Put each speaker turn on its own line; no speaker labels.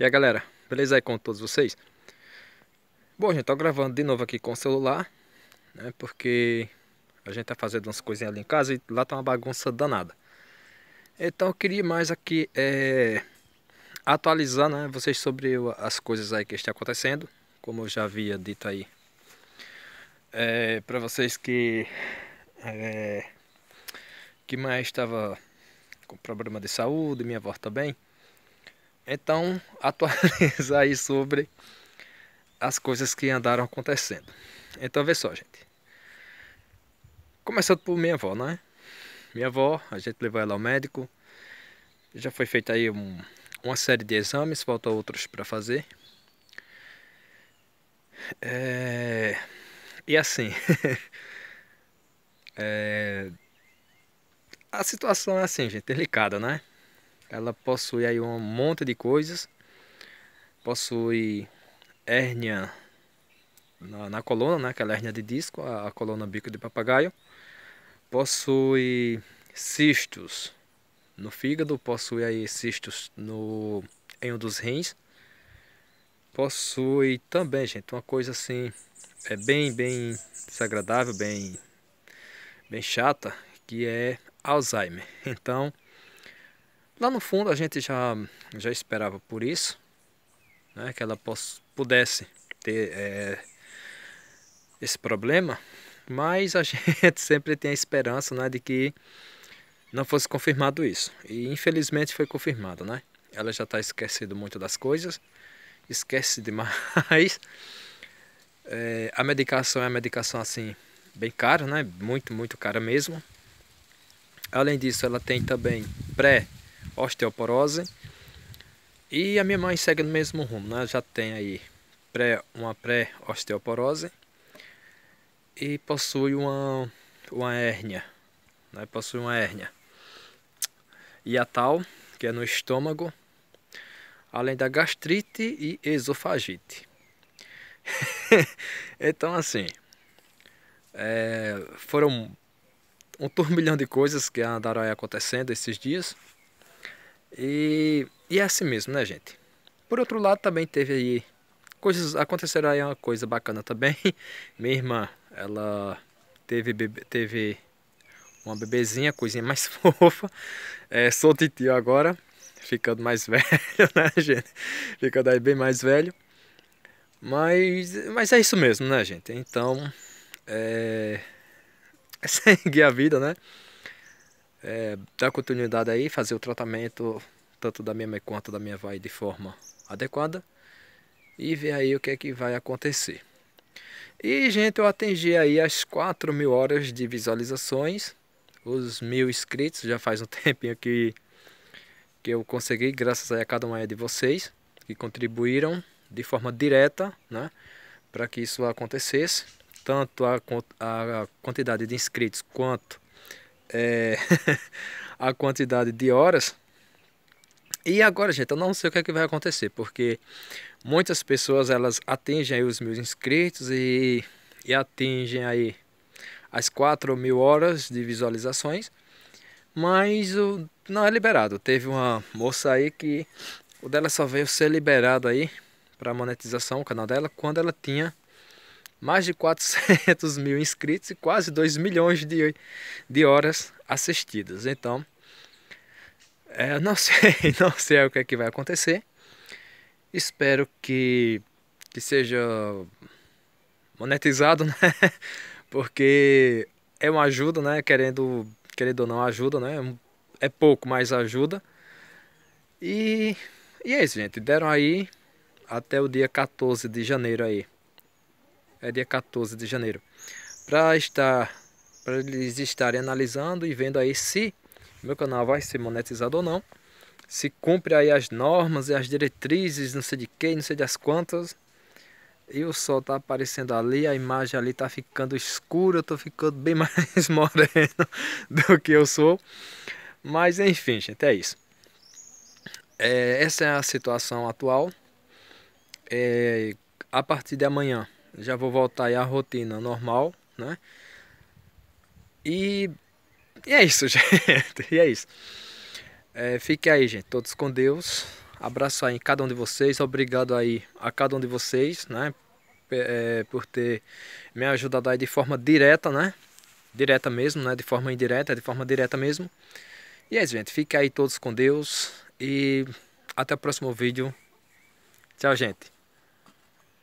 E aí galera, beleza aí com todos vocês? Bom gente, tô gravando de novo aqui com o celular né, Porque a gente tá fazendo umas coisinhas ali em casa e lá tá uma bagunça danada Então eu queria mais aqui é, atualizar né, vocês sobre as coisas aí que está acontecendo Como eu já havia dito aí é, para vocês que é, que mais estava com problema de saúde, minha avó também então, atualiza aí sobre as coisas que andaram acontecendo. Então, vê só, gente. Começando por minha avó, né? Minha avó, a gente levou ela ao médico. Já foi feita aí um, uma série de exames, faltam outros para fazer. É... E assim... é... A situação é assim, gente, delicada, né? Ela possui aí um monte de coisas. Possui hérnia na, na, coluna, né? aquela hérnia de disco, a, a, coluna bico de papagaio. Possui cistos no fígado, possui aí cistos no, em um dos rins. Possui também, gente, uma coisa assim, é bem, bem desagradável, bem, bem chata, que é Alzheimer. Então, Lá no fundo a gente já, já esperava por isso, né, que ela pudesse ter é, esse problema, mas a gente sempre tem a esperança né, de que não fosse confirmado isso. E infelizmente foi confirmado, né? Ela já está esquecendo muito das coisas, esquece demais. É, a medicação é uma medicação assim, bem cara, né? Muito, muito cara mesmo. Além disso, ela tem também pré osteoporose. E a minha mãe segue no mesmo rumo, né? Já tem aí pré, uma pré-osteoporose e possui uma, uma hérnia, né? Possui uma hérnia. E a tal, que é no estômago, além da gastrite e esofagite. então assim, é, foram um turbilhão de coisas que andaram aí acontecendo esses dias. E, e é assim mesmo, né, gente? Por outro lado, também teve aí coisas aconteceram aí uma coisa bacana também. Minha irmã, ela teve bebê, teve uma bebezinha, coisinha mais fofa. É, sou titio agora, ficando mais velho, né, gente? Ficando aí bem mais velho. Mas, mas é isso mesmo, né, gente? Então, é, é seguir a vida, né? é, dar continuidade aí, fazer o tratamento tanto da minha mãe quanto da minha vai de forma adequada e ver aí o que é que vai acontecer. E gente, eu atingi aí as 4 mil horas de visualizações, os mil inscritos, já faz um tempinho que, que eu consegui, graças a cada uma de vocês que contribuíram de forma direta né, para que isso acontecesse, tanto a, a quantidade de inscritos quanto é, a quantidade de horas. E agora, gente, eu não sei o que, é que vai acontecer, porque muitas pessoas elas atingem aí os meus inscritos e, e atingem aí as 4 mil horas de visualizações, mas o, não é liberado. Teve uma moça aí que o dela só veio ser liberado aí para monetização, o canal dela, quando ela tinha mais de 400 mil inscritos e quase 2 milhões de, de horas assistidas. Então, é, não sei, não sei o que, é que vai acontecer. Espero que, que seja monetizado, né? Porque é uma ajuda, né? Querendo, querendo ou não, ajuda, né? É pouco, mas ajuda. E, e é isso, gente. Deram aí até o dia 14 de janeiro aí é dia 14 de janeiro, para estar para eles estarem analisando e vendo aí se meu canal vai ser monetizado ou não, se cumpre aí as normas e as diretrizes, não sei de que, não sei das quantas. E o sol tá aparecendo ali, a imagem ali tá ficando escura, eu tô ficando bem mais moreno do que eu sou. Mas enfim, gente, é isso. É, essa é a situação atual. É, a partir de amanhã já vou voltar aí à rotina normal, né? E, e é isso, gente. e é isso. É, fique aí, gente. Todos com Deus. Abraço aí em cada um de vocês. Obrigado aí a cada um de vocês, né? É, por ter me ajudado aí de forma direta, né? Direta mesmo, né? De forma indireta, de forma direta mesmo. E é isso, gente. Fique aí todos com Deus. E até o próximo vídeo. Tchau, gente.